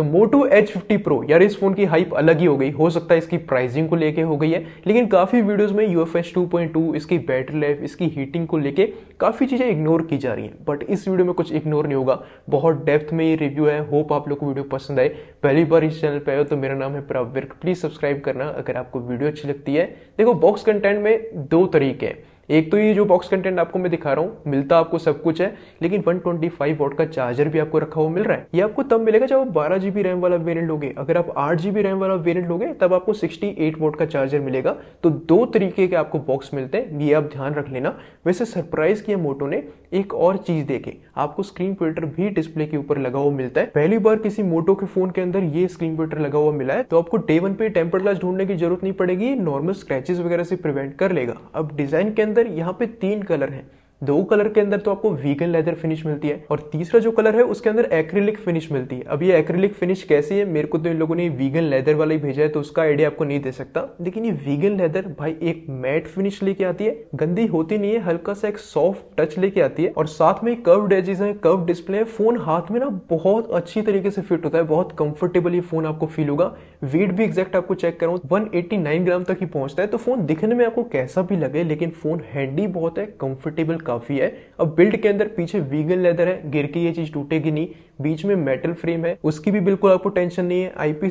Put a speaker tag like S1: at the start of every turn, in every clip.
S1: तो मोटो H fifty pro यार इस फोन की हाइप अलग ही हो गई हो सकता है इसकी प्राइसिंग को लेके हो गई है लेकिन काफ़ी वीडियोस में U F S two point two इसकी बैटरी लाइफ इसकी हीटिंग को लेके काफ़ी चीज़ें इग्नोर की जा रही हैं बट इस वीडियो में कुछ इग्नोर नहीं होगा बहुत डेप्थ में ये रिव्यू है होप आप लोग को वीडियो पसंद आए पहली बार इस चैनल पर आए हो तो मेरा नाम है प्रभ प्लीज़ सब्सक्राइब करना अगर आपको वीडियो अच्छी लगती है देखो बॉक्स कंटेंट में दो तरीके हैं एक तो ये जो बॉक्स कंटेंट आपको मैं दिखा रहा हूँ मिलता आपको सब कुछ है लेकिन 125 ट्वेंटी वोट का चार्जर भी आपको रखा हुआ मिल रहा है ये आपको तब मिलेगा जब आप बारह जीबी रैम वाला वेरियंट लोगे अगर आप आठ जीबी रैम वाला वेरियंट लोगे तब आपको सिक्सटी एट वोट का चार्जर मिलेगा तो दो तरीके के आपको बॉक्स मिलते हैं ये आप ध्यान रख लेना वैसे सरप्राइज किया मोटो ने एक और चीज देखे आपको स्क्रीन फिल्टर भी डिस्प्ले के ऊपर लगा हुआ मिलता है पहली बार किसी मोटो के फोन के अंदर ये स्क्रीन फिल्टर लगा हुआ मिला है तो आपको डे वन पे टेम्पर ग्लास ढूंढने की जरूरत नहीं पड़ेगी नॉर्मल स्क्रेचेस वगैरह से प्रिवेंट कर लेगा अब डिजाइन के अंदर अंदर यहाँ पे तीन कलर हैं दो कलर के अंदर तो आपको वीगन लेदर फिनिश मिलती है और तीसरा जो कलर है उसके अंदर एक्रिलिक फिनिश मिलती है अब ये एक्रिलिक फिनिश कैसी है मेरे को तो इन लोगों ने वीगन लेदर वाला ही भेजा है तो उसका आइडिया आपको नहीं दे सकता लेकिन ये वीगन लेदर भाई एक मैट फिनिश लेके आती है गंदी होती नहीं है हल्का सा एक सॉफ्ट टच लेके आती है और साथ में कर्व एजेस है कर्व डिस्प्ले है फोन हाथ में ना बहुत अच्छी तरीके से फिट होता है बहुत कंफर्टेबल ये फोन आपको फील होगा वेट भी एग्जैक्ट आपको चेक करो वन हूँ ग्राम तक ही पहुंचता है तो फोन दिखने में आपको कैसा भी लगे लेकिन फोन हैंडी बहुत है कंफर्टेबल काफ़ी है अब बिल्ड के अंदर पीछे वीगन लेदर है गिर के ये चीज़ टूटेगी नहीं बीच में मेटल फ्रेम है उसकी भी बिल्कुल आपको टेंशन नहीं है आईपी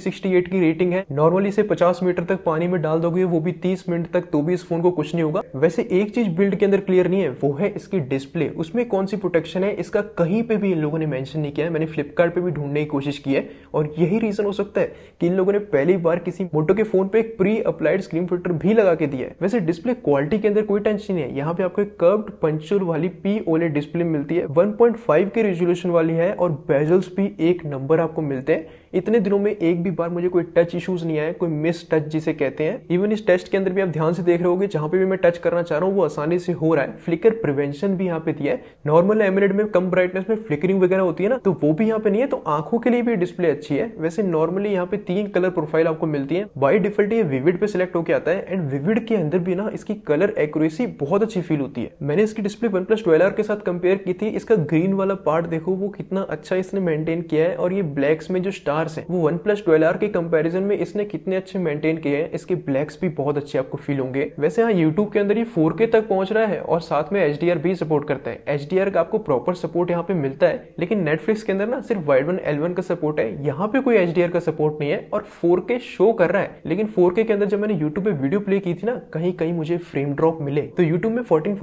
S1: की रेटिंग है नॉर्मली से 50 मीटर तक पानी में डाल दोगे वो भी 30 मिनट तक तो भी इस फोन को कुछ नहीं होगा वैसे एक चीज बिल्ड के अंदर क्लियर नहीं है वो है इसकी डिस्प्ले उसमें कौन सी प्रोटेक्शन है इसका कहीं पे भी इन लोगों ने मैंशन नहीं किया मैंने फ्लिपकार्ट पे भी ढूंढने की कोशिश की है और यही रीजन हो सकता है कि इन लोगों ने पहली बार किसी मोटो के फोन पे एक प्री अप्लाइड स्क्रीन फिल्टर भी लगा के दिया है वैसे डिस्प्ले क्वालिटी के अंदर कोई टेंशन नहीं है यहाँ पे आपको एक कर्व्ड पंच टेक्सचर वाली पी ओले डिस्प्ले मिलती है 1.5 के रेजोल्यूशन वाली है और बेजल्स भी एक नंबर आपको मिलते हैं इतने दिनों में एक भी बार मुझे कोई टच इश्यूज नहीं आए कोई मिस टच जिसे कहते हैं इवन इस टेस्ट के अंदर भी आप ध्यान से देख रहे होगे जहां पे भी मैं टच करना चाह रहा हूँ वो आसानी से हो रहा है फ्लिकर प्रिवेंशन भी यहाँ पे दिया है नॉर्मल एमरेड में कम ब्राइटनेस में फ्लिकरिंग वगैरह होती है ना तो वो भी यहाँ पे नहीं है तो आंखों के लिए भी डिस्प्ले अच्छी है वैसे नॉर्मली यहाँ पे तीन कलर प्रोफाइल आपको मिलती है बाई डिफल्ट ये विविड पे सिलेक्ट होकर आता है एंड विविड के अंदर भी ना इसकी कलर एक्यूरेसी बहुत अच्छी फील होती है मैंने इसकी डिस्प्ले वन प्लस ट्वेल्व के साथ कंपेयर की थी इसका ग्रीन वाला पार्ट देखो वो कितना अच्छा इसने मेंटेन किया है और ये ब्लैक्स में जो स्टार आर्स हैं वो वन प्लस ट्वेल्व आर के कंपेरिजन में इसने कितने अच्छे मेंटेन किए हैं इसके ब्लैक्स भी बहुत अच्छे आपको फील होंगे वैसे यहाँ यूट्यूब के अंदर ये फोर तक पहुंच रहा है और साथ में एच भी सपोर्ट करता है एच का आपको प्रॉपर सपोर्ट यहाँ पे मिलता है लेकिन नेटफ्लिक्स के अंदर ना सिर्फ वाइड वन एल का सपोर्ट है यहाँ पे कोई एच का सपोर्ट नहीं है और फोर शो कर रहा है लेकिन फोर के अंदर जब मैंने यूट्यूब पे वीडियो प्ले की थी ना कहीं कहीं मुझे फ्रेम ड्रॉप मिले तो यूट्यूब में फोर्टीन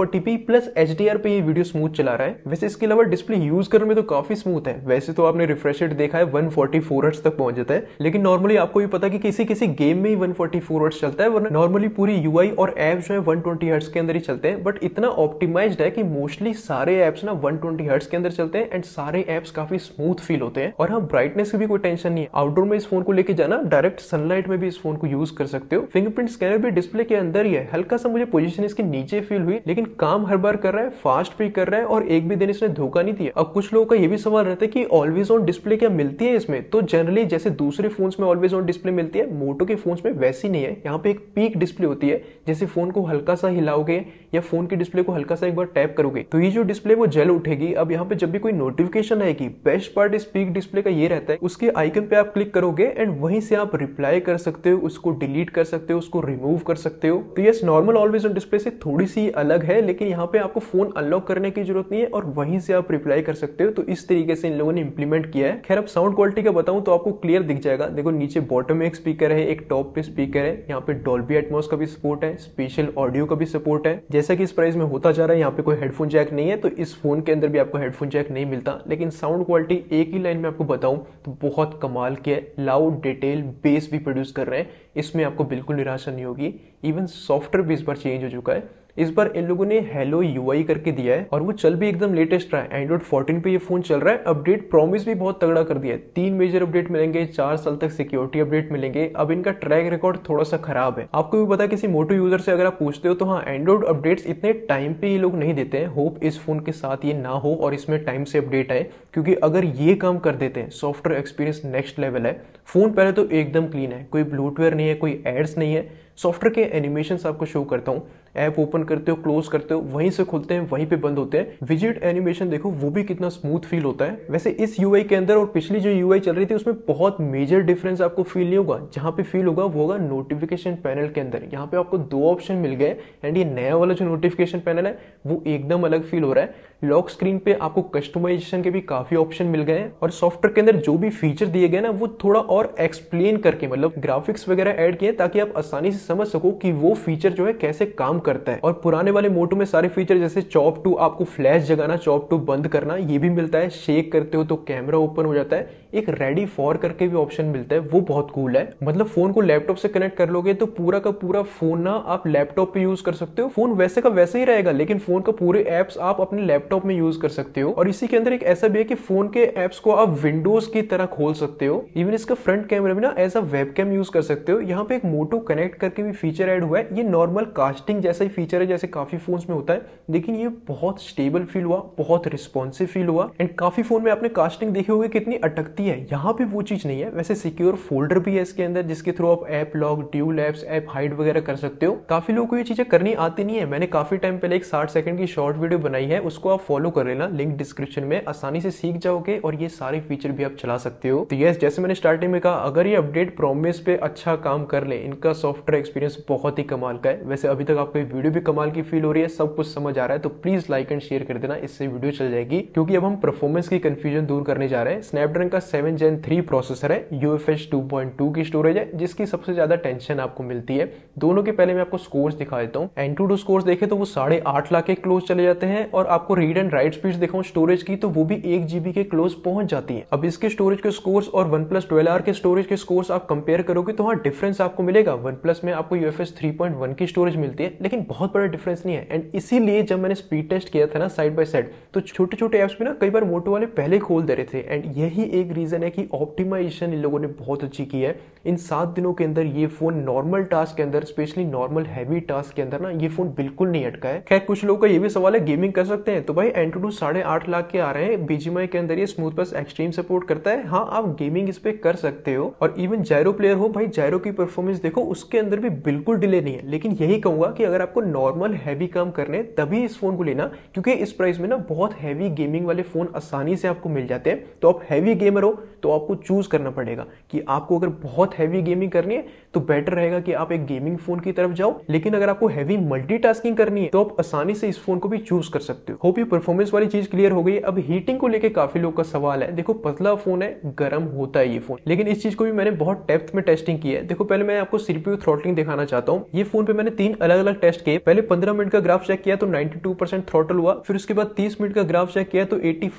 S1: प्लस एच पे ये वीडियो स्मूथ चला रहा है वैसे इसके अलावा डिस्प्ले यूज करने में तो काफी स्मूथ है वैसे तो आपने रिफ्रेश देखा है वन फोर्टी फोर फोरवर्ड्स तक पहुंच जाता है लेकिन नॉर्मली आपको भी पता है कि किसी किसी गेम में ही 140 फोर्टी फोरवर्ड्स चलता है वरना नॉर्मली पूरी यूआई और एप्स जो है 120 ट्वेंटी हर्ट्स के अंदर ही चलते हैं बट इतना ऑप्टिमाइज्ड है कि मोस्टली सारे एप्स ना 120 ट्वेंटी हर्ट्स के अंदर चलते हैं एंड सारे एप्स काफी स्मूथ फील होते हैं और हाँ ब्राइटनेस की भी कोई टेंशन नहीं है आउटडोर में इस फोन को लेकर जाना डायरेक्ट सनलाइट में भी इस फोन को यूज कर सकते हो फिंगरप्रिंट स्कैनर भी डिस्प्ले के अंदर ही है हल्का सा मुझे पोजिशन इसके नीचे फील हुई लेकिन काम हर बार कर रहा है फास्ट भी कर रहा है और एक भी दिन इसने धोखा नहीं दिया अब कुछ लोगों का ये भी सवाल रहता है कि ऑलवेज ऑन डिस्प्ले क्या मिलती है इसमें तो जनरली जैसे दूसरे फोन्स में ऑलवेज ऑन डिस्प्ले मिलती है मोटो के फोन्स में वैसी नहीं है यहाँ पे एक पीक डिस्प्ले होती है जैसे फोन को हल्का सा हिलाओगे या फोन की डिस्प्ले को हल्का सा एक बार टैप करोगे तो ये जो डिस्प्ले वो जल उठेगी अब यहाँ पे जब भी कोई नोटिफिकेशन आएगी बेस्ट पार्ट इस पीक डिस्प्ले का ये रहता है उसके आइकन पे आप क्लिक करोगे एंड वहीं से आप रिप्लाई कर सकते हो उसको डिलीट कर सकते हो उसको रिमूव कर सकते हो तो yes normal always on display से थोड़ी सी अलग है लेकिन यहाँ पे आपको फोन अनलॉक करने की जरूरत नहीं है और वहीं से आप रिप्लाई कर सकते हो तो इस तरीके से इन लोगों ने इंप्लीमेंट किया है खैर अब साउंड क्वालिटी का बताऊं तो आपको क्लियर दिख जाएगा देखो नीचे बॉटम में एक स्पीकर है एक टॉप पे स्पीकर है यहाँ पे डॉल्बी एटमोस का भी सपोर्ट है स्पेशल ऑडियो का भी सपोर्ट है जैसा कि इस प्राइस में होता जा रहा है यहाँ पे कोई हेडफोन जैक नहीं है तो इस फोन के अंदर भी आपको हेडफोन जैक नहीं मिलता लेकिन साउंड क्वालिटी एक ही लाइन में आपको बताऊं तो बहुत कमाल की है लाउड डिटेल बेस भी प्रोड्यूस कर रहे हैं इसमें आपको बिल्कुल निराशा नहीं होगी इवन सॉफ्टवेयर भी इस बार चेंज हो चुका है इस बार इन लोगों ने हेलो यूआई करके दिया है और वो चल भी एकदम लेटेस्ट रहा है एंड्रॉइड फोर्टीन पे ये फोन चल रहा है अपडेट प्रॉमिस भी बहुत तगड़ा कर दिया है तीन मेजर अपडेट मिलेंगे चार साल तक सिक्योरिटी अपडेट मिलेंगे अब इनका ट्रैक रिकॉर्ड थोड़ा सा खराब है आपको भी पता किसी मोटो यूजर से अगर आप पूछते हो तो हाँ एंड्रॉइड अपडेट इतने टाइम पे ये लोग नहीं देते हैं होप इस फोन के साथ ये ना हो और इसमें टाइम से अपडेट आए क्योंकि अगर ये काम कर देते हैं सॉफ्टवेयर एक्सपीरियंस नेक्स्ट लेवल है फ़ोन पहले तो एकदम क्लीन है कोई ब्लूटवेयर नहीं है कोई एड्स नहीं है सॉफ्टवेयर के एनिमेशन आपको शो करता हूँ ऐप ओपन करते हो क्लोज करते हो वहीं से खुलते हैं वहीं पे बंद होते हैं विजिट एनिमेशन देखो वो भी कितना स्मूथ फील होता है वैसे इस यूआई के अंदर और पिछली जो यूआई चल रही थी उसमें बहुत मेजर डिफरेंस आपको फील नहीं होगा जहाँ पे फील होगा वो होगा नोटिफिकेशन पैनल के अंदर यहाँ पे आपको दो ऑप्शन मिल गए एंड ये नया वाला जो नोटिफिकेशन पैनल है वो एकदम अलग फील हो रहा है लॉक स्क्रीन पे आपको कस्टमाइजेशन के भी काफी ऑप्शन मिल गए हैं और सॉफ्टवेयर के अंदर जो भी फीचर दिए गए ना वो थोड़ा और एक्सप्लेन करके मतलब ग्राफिक्स वगैरह ऐड किए ताकि आप आसानी से समझ सको कि वो फीचर जो है कैसे काम करता है और पुराने वाले मोटो में सारे फीचर जैसे चॉप टू आपको फ्लैश जगाना चॉप टू बंद करना ये भी मिलता है शेक करते हो तो कैमरा ओपन हो जाता है एक रेडी फॉर करके भी ऑप्शन मिलता है वो बहुत कूल है मतलब फोन को लैपटॉप से कनेक्ट कर लोगे तो पूरा का पूरा फोन ना आप लैपटॉप पे यूज कर सकते हो फोन वैसे का वैसे ही रहेगा लेकिन फोन का पूरे एप्स आप अपने लैपटॉप लैपटॉप में यूज कर सकते हो और इसी के अंदर एक ऐसा भी है कि फोन के एप्स को आप विंडोज की तरह खोल सकते हो इवन इसका फ्रंट कैमरा भी ना as a webcam use कर सकते हो यहाँ पे एक मोटो कनेक्ट करके भी फीचर एड हुआ है ये नॉर्मल कास्टिंग जैसा ही फीचर है जैसे काफी फोन में होता है लेकिन ये बहुत स्टेबल फील हुआ बहुत रिस्पॉन्सिव फील हुआ एंड काफी फोन में आपने कास्टिंग देखी होगी कितनी अटकती है यहाँ पे वो चीज नहीं है वैसे सिक्योर फोल्डर भी है इसके अंदर जिसके थ्रू आप app lock dual apps app hide वगैरह कर सकते हो काफी लोगों को ये चीजें करनी आती नहीं है मैंने काफी टाइम पहले एक साठ सेकंड की शॉर्ट वीडियो बनाई है उसको आप फॉलो कर लेना लिंक डिस्क्रिप्शन में आसानी से सीख जाओगे और ये सारे फीचर भी आप चला सकते हो तो यस जैसे मैंने स्टार्टिंग में कहा अगर ये अपडेट प्रोमिस पे अच्छा काम कर ले इनका सॉफ्टवेयर एक्सपीरियंस बहुत ही कमाल का है वैसे अभी तक आपको वीडियो भी कमाल की फील हो रही है सब कुछ समझ आ रहा है तो प्लीज लाइक एंड शेयर कर देना इससे वीडियो चल जाएगी क्योंकि अब हम परफॉर्मेंस की कंफ्यूजन दूर करने जा रहे हैं स्नैपड्रैगन का सेवन जेन थ्री प्रोसेसर है U F S two point two की स्टोरेज है जिसकी सबसे ज्यादा टेंशन आपको मिलती है दोनों के पहले मैं आपको स्कोर्स दिखा देता हूँ एंटू टू स्कोर्स देखे तो वो साढ़े आठ लाख के क्लोज चले जाते हैं और आपको रीड एंड राइट स्पीड देखा स्टोरेज की तो वो भी एक जीबी के क्लोज पहुंच जाती है अब इसके स्टोरेज के स्कोर्स और वन प्लस ट्वेल्व आर के स्टोरेज के स्कोर्स आप कंपेयर करोगे तो हाँ डिफरेंस आपको मिलेगा वन प्लस में आपको U F S three point one की स्टोरेज मिलती है लेकिन बहुत बड़ा डिफरेंस नहीं है एंड इसीलिए जब मैंने स्पीड टेस्ट किया था ना साइड बाय साइड तो छोटे छोटे एप्स में ना कई बार मोटो वाले पहले खोल दे रहे थे एंड यही एक रीजन है कि ऑप्टिमाइजेशन इन लोगों ने बहुत अच्छी की है इन सात दिनों के अंदर ये फोन नॉर्मल टास्क के अंदर स्पेशली नॉर्मल हैवी टास्क के अंदर ना ये फोन बिल्कुल नहीं अटका है खैर कुछ लोगों का ये भी सवाल है गेमिंग कर सकते हैं तो भाई एन टू टू साढ़े आठ लाख के आ रहे हैं बीजीएमआई के अंदर ये स्मूथ बस एक्सट्रीम सपोर्ट करता है हाँ आप गेमिंग इस पे कर सकते हो और इवन जायरो प्लेयर हो भाई जायरो की परफॉर्मेंस देखो उसके अंदर भी बिल्कुल डिले नहीं है लेकिन यही कहूंगा कि अगर आपको नॉर्मल हैवी काम करने तभी इस फोन को लेना क्योंकि इस प्राइस में ना बहुत हैवी गेमिंग वाले फोन आसानी से आपको मिल जाते हैं तो आप हैवी गेमर हो तो आपको चूज करना पड़ेगा कि आपको अगर बहुत हैवी गेमिंग करनी है तो बेटर रहेगा कि आप एक गेमिंग फोन की तरफ जाओ लेकिन अगर आपको हैवी मल्टीटास्किंग करनी है तो आप आसानी से इस फोन को भी चूज कर सकते हो होप यू भी परफॉर्मेंस वाली चीज क्लियर हो गई अब हीटिंग को लेकर काफी लोग का सवाल है देखो पतला फोन है गर्म होता है ये फोन लेकिन इस चीज को भी मैंने बहुत डेप्थ में टेस्टिंग की है देखो पहले मैं आपको सीपीयू थ्रोटलिंग दिखाना चाहता हूँ ये फोन पे मैंने तीन अलग अलग टेस्ट किए पहले पंद्रह मिनट का ग्राफ चेक किया तो नाइनटी थ्रोटल हुआ फिर उसके बाद तीस मिनट का ग्राफ चेक किया तो एट्टी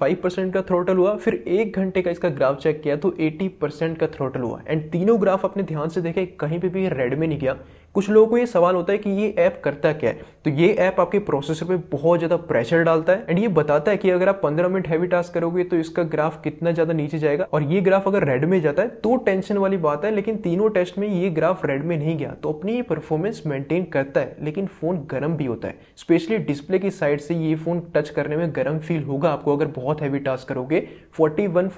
S1: का थ्रोटल हुआ फिर एक घंटे का इसका ग्राफ चेक किया तो एट्टी का थ्रोटल हुआ एंड तीनों ग्राफ अपने ध्यान से देखे कहीं पे भी रेड में नहीं गया कुछ लोगों को ये सवाल होता है कि ये ऐप करता क्या है तो ये ऐप आपके प्रोसेसर पे बहुत ज़्यादा प्रेशर डालता है एंड ये बताता है कि अगर आप 15 मिनट हैवी टास्क करोगे तो इसका ग्राफ कितना ज़्यादा नीचे जाएगा और ये ग्राफ अगर रेड में जाता है तो टेंशन वाली बात है लेकिन तीनों टेस्ट में ये ग्राफ रेड में नहीं गया तो अपनी ये परफॉर्मेंस मेंटेन करता है लेकिन फ़ोन गर्म भी होता है स्पेशली डिस्प्ले की साइड से ये फ़ोन टच करने में गर्म फील होगा आपको अगर बहुत हैवी टास्क करोगे फोर्टी वन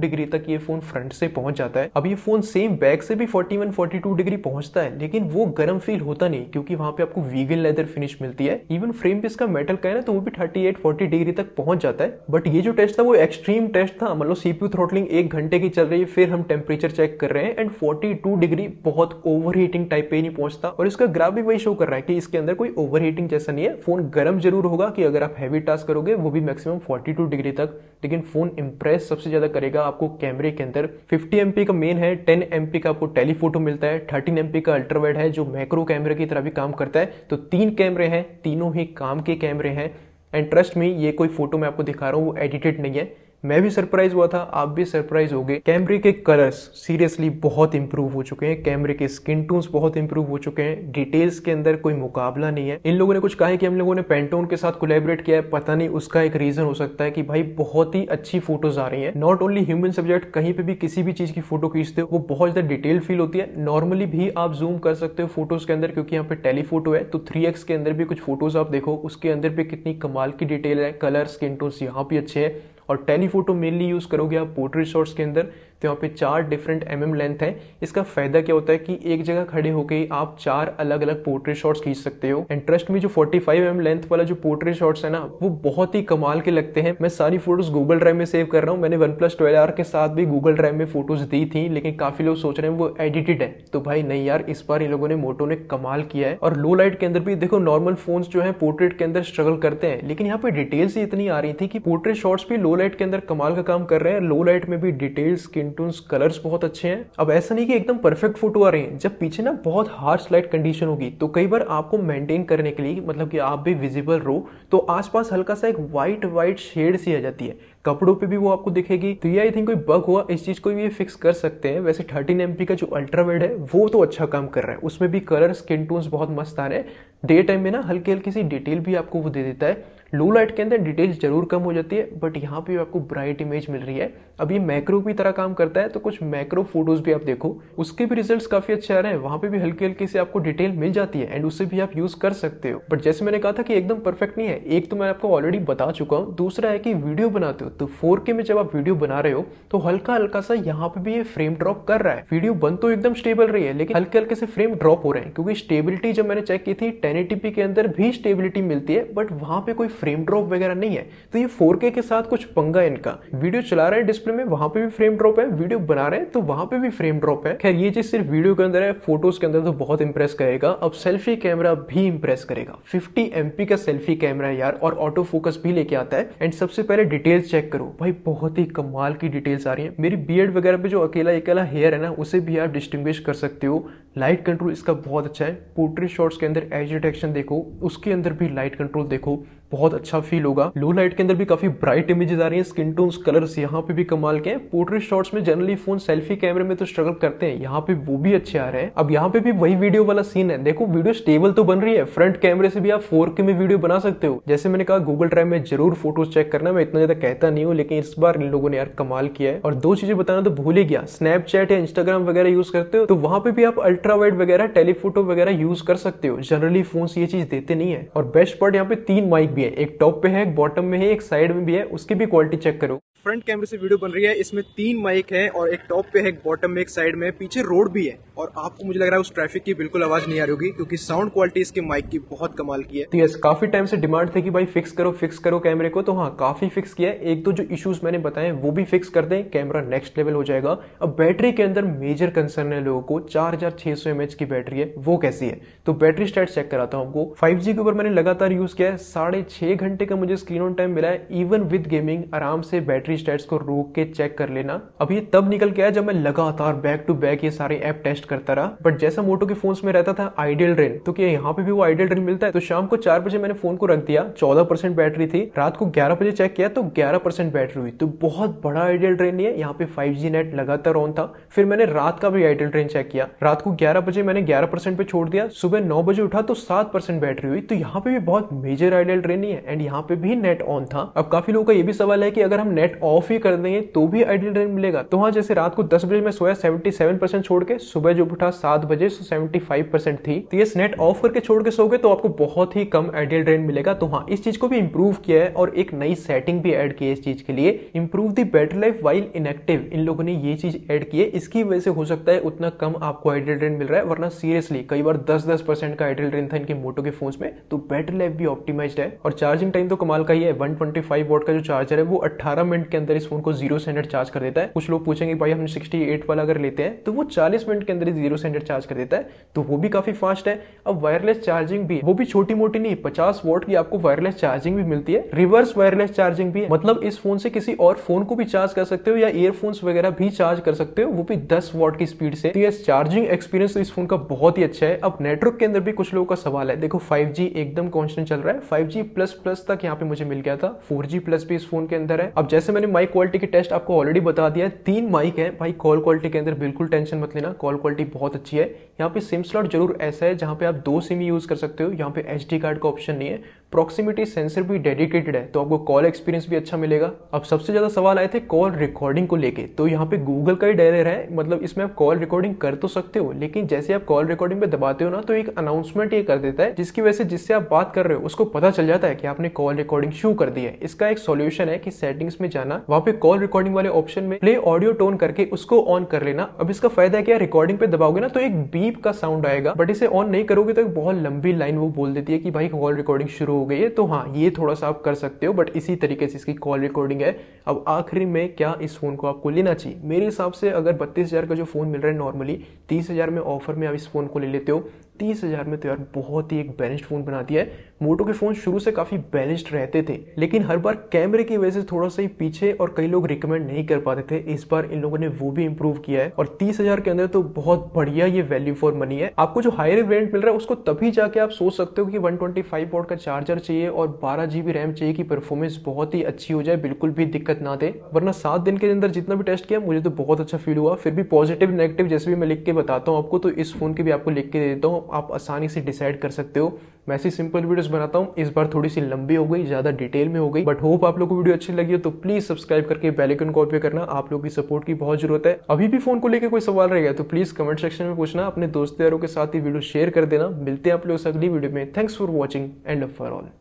S1: डिग्री तक ये फ़ोन फ्रंट से पहुंच जाता है अब ये फ़ोन सेम बैक से भी फोर्टी वन डिग्री पहुंचता है लेकिन वो वो गर्म फील होता नहीं क्योंकि वहां पे आपको वीगन लेदर फिनिश मिलती है इवन फ्रेम पे इसका मेटल का है ना तो वो भी 38 40 डिग्री तक पहुंच जाता है बट ये जो टेस्ट था वो एक्सट्रीम टेस्ट था मतलब सीपीयू थ्रोटलिंग एक घंटे की चल रही है फिर हम टेम्परेचर चेक कर रहे हैं एंड फोर्टी डिग्री बहुत ओवर टाइप पे नहीं पहुंचता और इसका ग्राफ भी वही शो कर रहा है कि इसके अंदर कोई ओवर जैसा नहीं है फोन गर्म जरूर होगा कि अगर आप हैवी टास्क करोगे वो भी मैक्सिमम फोर्टी डिग्री तक लेकिन फोन इंप्रेस सबसे ज्यादा करेगा आपको कैमरे के अंदर फिफ्टी एमपी का मेन है टेन एमपी का आपको टेलीफोटो मिलता है थर्टीन एमपी का अल्ट्रावेड है जो मैक्रो कैमरे की तरह भी काम करता है तो तीन कैमरे हैं तीनों ही काम के कैमरे हैं एंड ट्रस्ट में ये कोई फोटो मैं आपको दिखा रहा हूँ वो एडिटेड नहीं है मैं भी सरप्राइज हुआ था आप भी सरप्राइज हो गए कैमरे के कलर्स सीरियसली बहुत इंप्रूव हो चुके हैं कैमरे के स्किन टोन्स बहुत इंप्रूव हो चुके हैं डिटेल्स के अंदर कोई मुकाबला नहीं है इन लोगों ने कुछ कहा है कि हम लोगों ने पेंटोन के साथ कोलेबरेट किया है पता नहीं उसका एक रीजन हो सकता है कि भाई बहुत ही अच्छी फोटोज आ रही है नॉट ओनली ह्यूमन सब्जेक्ट कहीं पे भी किसी भी चीज की फोटो खींचते हो वो बहुत ज्यादा डिटेल फील होती है नॉर्मली भी आप जूम कर सकते हो फोटोज के अंदर क्योंकि यहाँ पे टेलीफोटो है तो थ्री के अंदर भी कुछ फोटोज आप देखो उसके अंदर भी कितनी कमाल की डिटेल है कलर स्किन टोन्स यहाँ भी अच्छे हैं और टेलीफोटो मेनली यूज़ करोगे आप पोर्ट्रेट शॉट्स के अंदर तो यहाँ पे चार डिफरेंट एम mm लेंथ है इसका फायदा क्या होता है कि एक जगह खड़े होकर आप चार अलग अलग पोर्ट्रेट शॉट्स खींच सकते हो एंड ट्रस्ट में जो 45 फाइव mm लेंथ वाला जो पोर्ट्रेट शॉट्स है ना वो बहुत ही कमाल के लगते हैं मैं सारी फोटोज गूगल ड्राइव में सेव कर रहा हूँ मैंने वन प्लस के साथ भी गूगल ड्राइव में फोटोज दी थी लेकिन काफी लोग सोच रहे हैं वो एडिटेड है तो भाई नहीं यार इस बार इन लोगों ने मोटो ने कमाल किया है और लो लाइट के अंदर भी देखो नॉर्मल फोन जो है पोर्ट्रेट के अंदर स्ट्रगल करते हैं लेकिन यहाँ पे डिटेल्स ही इतनी आ रही थी कि पोर्ट्रेट शॉट्स भी लो लाइट के अंदर कमाल का काम कर रहे हैं लो लाइट में भी डिटेल्स स्किन रिंगटोन्स कलर्स बहुत अच्छे हैं अब ऐसा नहीं कि एकदम परफेक्ट फोटो आ रहे हैं जब पीछे ना बहुत हार्श लाइट कंडीशन होगी तो कई बार आपको मेंटेन करने के लिए मतलब कि आप भी विजिबल रहो तो आसपास हल्का सा एक वाइट वाइट शेड सी आ जाती है कपड़ों पे भी वो आपको दिखेगी तो ये आई थिंक कोई बग हुआ इस चीज को भी ये फिक्स कर सकते हैं वैसे थर्टीन एम का जो अल्ट्रावेड है वो तो अच्छा काम कर रहा है उसमें भी कलर स्किन टोन्स बहुत मस्त आ रहे हैं डे टाइम में ना हल्की हल्की सी डिटेल भी आपको वो दे देता है लो लाइट के अंदर डिटेल्स जरूर कम हो जाती है बट यहाँ पे आपको ब्राइट इमेज मिल रही है अब ये मैक्रो की तरह काम करता है तो कुछ मैक्रो फोटोज भी आप देखो उसके भी रिजल्ट काफी अच्छे आ रहे हैं वहां पे भी हल्की हल्की से आपको डिटेल मिल जाती है एंड उसे भी आप यूज कर सकते हो बट जैसे मैंने कहा था कि एकदम परफेक्ट नहीं है एक तो मैं आपको ऑलरेडी बता चुका हूँ दूसरा है कि वीडियो बनाते हो तो फोर में जब आप वीडियो बना रहे हो तो हल्का हल्का सा यहाँ पे भी ये फ्रेम ड्रॉप कर रहा है वीडियो बन तो एकदम स्टेबल रही है लेकिन हल्के हल्के से फ्रेम ड्रॉप हो रहे हैं क्योंकि स्टेबिलिटी जब मैंने चेक की थी टेन के अंदर भी स्टेबिलिटी मिलती है बट वहां पे कोई फ्रेम ड्रॉप वगैरह नहीं है तो ये फोर के साथ कुछ पंगा इनका वीडियो चला रहे हैं डिस्प्ले में वहां पे भी फ्रेम ड्रॉप है वीडियो बना रहे हैं तो वहां पे भी फ्रेम ड्रॉप है खैर ये चीज सिर्फ वीडियो के अंदर है फोटोज के अंदर तो बहुत इंप्रेस करेगा अब सेल्फी कैमरा भी इंप्रेस करेगा फिफ्टी एमपी का सेल्फी कैमरा है यार और ऑटो फोकस भी लेके आता है एंड सबसे पहले डिटेल्स चेक करो भाई बहुत ही कमाल की डिटेल्स आ रही है मेरी बी वगैरह पे जो अकेला अकेला हेयर है ना उसे भी आप डिस्टिंग्विश कर सकते हो लाइट कंट्रोल इसका बहुत अच्छा है पोर्ट्रेट शॉट्स के अंदर एज डिटेक्शन देखो उसके अंदर भी लाइट कंट्रोल देखो बहुत अच्छा फील होगा लो लाइट के अंदर भी काफी ब्राइट इमेजेस आ रही हैं स्किन टोन्स कलर्स यहाँ पे भी कमाल के हैं पोर्ट्रेट शॉट्स में जनरली फोन सेल्फी कैमरे में तो स्ट्रगल करते हैं यहाँ पे वो भी अच्छे आ रहे हैं अब यहाँ पे भी वही वीडियो वाला सीन है देखो वीडियो स्टेबल तो बन रही है फ्रंट कैमरे से भी आप फोर में वीडियो बना सकते हो जैसे मैंने कहा गूगल ड्राइव में जरूर फोटोज चेक करना मैं इतना ज्यादा कहता नहीं हूँ लेकिन इस बार इन लोगों ने यार कमाल किया है और दो चीजें बताना तो भूल ही गया स्नैपचैट या इंस्टाग्राम वगैरह यूज करते हो तो वहां पे भी आप अल्ट अल्ट्रावाइड वगैरह टेलीफोटो वगैरह यूज कर सकते हो जनरली फोन ये चीज देते नहीं है और बेस्ट पार्ट यहाँ पे तीन माइक भी है एक टॉप पे है एक बॉटम में है एक साइड में भी है उसकी भी क्वालिटी चेक करो फ्रंट कैमरे से वीडियो बन रही है इसमें तीन माइक है और एक टॉप पे है एक बॉटम में एक साइड में पीछे रोड भी है और आपको मुझे लग रहा है उस ट्रैफिक की बिल्कुल आवाज नहीं आ रही होगी क्योंकि साउंड क्वालिटी इसके माइक की बहुत कमाल की है यस तो काफी टाइम से डिमांड थे कि भाई फिक्स करो फिक्स करो कैमरे को तो हाँ काफी फिक्स किया है एक दो तो जो इशूज मैंने बताए वो भी फिक्स कर दें कैमरा नेक्स्ट लेवल हो जाएगा अब बैटरी के अंदर मेजर कंसर्न है लोगों को चार हजार की बैटरी है वो कैसी है तो बैटरी स्टार्ट चेक कराता हूँ आपको फाइव के ऊपर मैंने लगातार यूज किया है साढ़े घंटे का मुझे स्क्रीन ऑन टाइम मिला है इवन विद गेमिंग आराम से बैटरी भी स्टेट्स को रोक के चेक कर लेना अभी तब निकल के आया जब मैं लगातार बैक टू बैक ये सारे ऐप टेस्ट करता रहा बट जैसा मोटो के फोन में रहता था आइडियल ड्रेन तो क्या यहाँ पे भी वो आइडियल ड्रेन मिलता है तो शाम को चार बजे मैंने फोन को रख दिया चौदह बैटरी थी रात को ग्यारह बजे चेक किया तो ग्यारह बैटरी हुई तो बहुत बड़ा आइडियल ड्रेन है यहाँ पे फाइव नेट लगातार ऑन था फिर मैंने रात का भी आइडियल ड्रेन चेक किया रात को ग्यारह बजे मैंने ग्यारह परसेंट पे छोड़ दिया सुबह नौ बजे उठा तो सात परसेंट बैटरी हुई तो यहाँ पे भी बहुत मेजर आइडियल ड्रेन ही है एंड यहाँ पे भी नेट ऑन था अब काफी लोगों का ये भी सवाल है कि अगर हम नेट ऑफ ही कर देंगे तो भी आइडियल ड्रेन मिलेगा तो हाँ जैसे रात को दस बजे में सोया सेवेंटी सेवन परसेंट छोड़ के सुबह जो उठा सात बजे सो सेवेंटी फाइव परसेंट थी तो ये नेट ऑफ करके छोड़ के सोगे तो आपको बहुत ही कम आइडियल ड्रेन मिलेगा तो हाँ इस चीज को भी इंप्रूव किया है और एक नई सेटिंग भी एड की है इस चीज के लिए improve the battery life while inactive इन लोगों ने ये चीज एड की है इसकी वजह से हो सकता है उतना कम आपको आइडियल ड्रेन मिल रहा है वरना सीरियसली कई बार दस दस परसेंट का आइडियल ड्रेन था इनके मोटो के फोन में तो बैटरी लाइफ भी ऑप्टिमाइज है और चार्जिंग टाइम तो कमाल का ही है वन ट्वेंटी फाइव वोट का जो चार्जर है वो अट्ठारह मिनट के अंदर इस फोन को जीरो से हंड्रेड चार्ज कर देता है कुछ लोग पूछेंगे भाई हम सिक्सटी एट वाला अगर लेते हैं तो वो चालीस मिनट के अंदर ही जीरो से हंड्रेड चार्ज कर देता है तो वो भी काफी फास्ट है अब वायरलेस चार्जिंग भी वो भी छोटी मोटी नहीं पचास वोट की आपको वायरलेस चार्जिंग भी मिलती है रिवर्स वायरलेस चार्जिंग भी है मतलब इस फोन से किसी और फोन को भी चार्ज कर सकते हो या ईयरफोन्स वगैरह भी चार्ज कर सकते हो वो भी दस वोट की स्पीड से तो ये चार्जिंग एक्सपीरियंस तो इस फोन का बहुत ही अच्छा है अब नेटवर्क के अंदर भी कुछ लोगों का सवाल है देखो फाइव एकदम कॉन्स्टेंट चल रहा है 5G प्लस प्लस तक यहाँ पे मुझे मिल गया था 4G प्लस भी इस फोन के अंदर है अब जैसे मैंने मैंने माइक क्वालिटी के टेस्ट आपको ऑलरेडी बता दिया है तीन माइक है भाई कॉल क्वालिटी के अंदर बिल्कुल टेंशन मत लेना कॉल क्वालिटी बहुत अच्छी है यहाँ पे सिम स्लॉट जरूर ऐसा है जहाँ पे आप दो सिम यूज़ कर सकते हो यहाँ पे एच कार्ड का ऑप्शन नहीं है प्रॉक्सिमिटी सेंसर भी डेडिकेटेड है तो आपको कॉल एक्सपीरियंस भी अच्छा मिलेगा अब सबसे ज़्यादा सवाल आए थे कॉल रिकॉर्डिंग को लेके तो यहाँ पे गूगल का ही डेरर है मतलब इसमें आप कॉल रिकॉर्डिंग कर तो सकते हो लेकिन जैसे आप कॉल रिकॉर्डिंग पे दबाते हो ना तो एक अनाउंसमेंट ये कर देता है जिसकी वजह से जिससे आप बात कर रहे हो उसको पता चल जाता है कि आपने कॉल रिकॉर्डिंग शुरू कर दी है इसका एक सोल्यूशन है कि सेटिंग्स में जाना वहाँ पे कॉल रिकॉर्डिंग वाले ऑप्शन में प्ले ऑडियो टोन करके उसको ऑन कर लेना अब इसका फायदा क्या रिकॉर्डिंग पे दबाओगे ना तो एक बीप का साउंड आएगा बट इसे ऑन नहीं करोगे तो एक बहुत लंबी लाइन वो बोल देती है कि भाई कॉल रिकॉर्डिंग शुरू गई है तो हाँ ये थोड़ा सा आप कर सकते हो बट इसी तरीके से इसकी कॉल रिकॉर्डिंग है अब आखिरी में क्या इस फ़ोन को आपको लेना चाहिए मेरे हिसाब से अगर बत्तीस हज़ार का जो फ़ोन मिल रहा है नॉर्मली तीस हज़ार में ऑफर में आप इस फ़ोन को ले लेते हो तीस हज़ार में तो यार बहुत ही एक बैलेंस्ड फ़ोन बनाती है मोटो के फ़ोन शुरू से काफ़ी बैलेंस्ड रहते थे लेकिन हर बार कैमरे की वजह से थोड़ा सा ही पीछे और कई लोग रिकमेंड नहीं कर पाते थे इस बार इन लोगों ने वो भी इम्प्रूव किया है और तीस हज़ार के अंदर तो बहुत बढ़िया ये वैल्यू फॉर मनी है आपको जो हायर वेरियंट मिल रहा है उसको तभी जाके आप सोच सकते हो कि वन ट्वेंटी वोट का चार्जर चाहिए और बारह जीबी रैम चाहिए कि परफॉर्मेंस बहुत ही अच्छी हो जाए बिल्कुल भी दिक्कत ना दे वरना सात दिन के अंदर जितना भी टेस्ट किया मुझे तो बहुत अच्छा फील हुआ फिर भी पॉजिटिव नेगेटिव जैसे भी मैं लिख के बताता हूँ आपको तो इस फोन के भी आपको लिख के दे देता हूँ आप आसानी से डिसाइड कर सकते हो मैं ऐसी सिंपल वीडियोस बनाता हूँ इस बार थोड़ी सी लंबी हो गई ज़्यादा डिटेल में हो गई बट होप आप लोग को वीडियो अच्छी लगी हो तो प्लीज़ सब्सक्राइब करके आइकन को पे करना आप लोग की सपोर्ट की बहुत जरूरत है अभी भी फोन को लेकर कोई सवाल रहेगा तो प्लीज़ कमेंट सेक्शन में पूछना अपने दोस्त यारों के साथ ही वीडियो शेयर कर देना मिलते हैं आप लोग अगली वीडियो में thanks for watching and for all